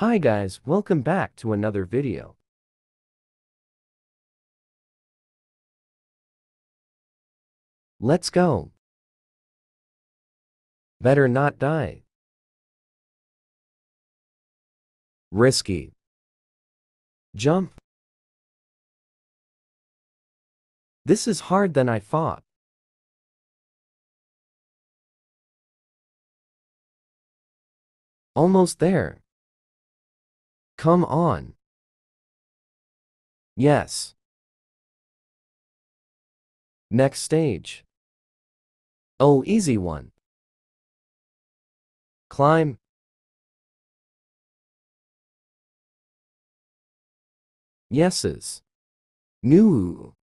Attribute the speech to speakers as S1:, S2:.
S1: Hi guys, welcome back to another video. Let's go. Better not die. Risky. Jump. This is hard than I thought. Almost there. Come on. Yes. Next stage. Oh, easy one. Climb. Yeses. New.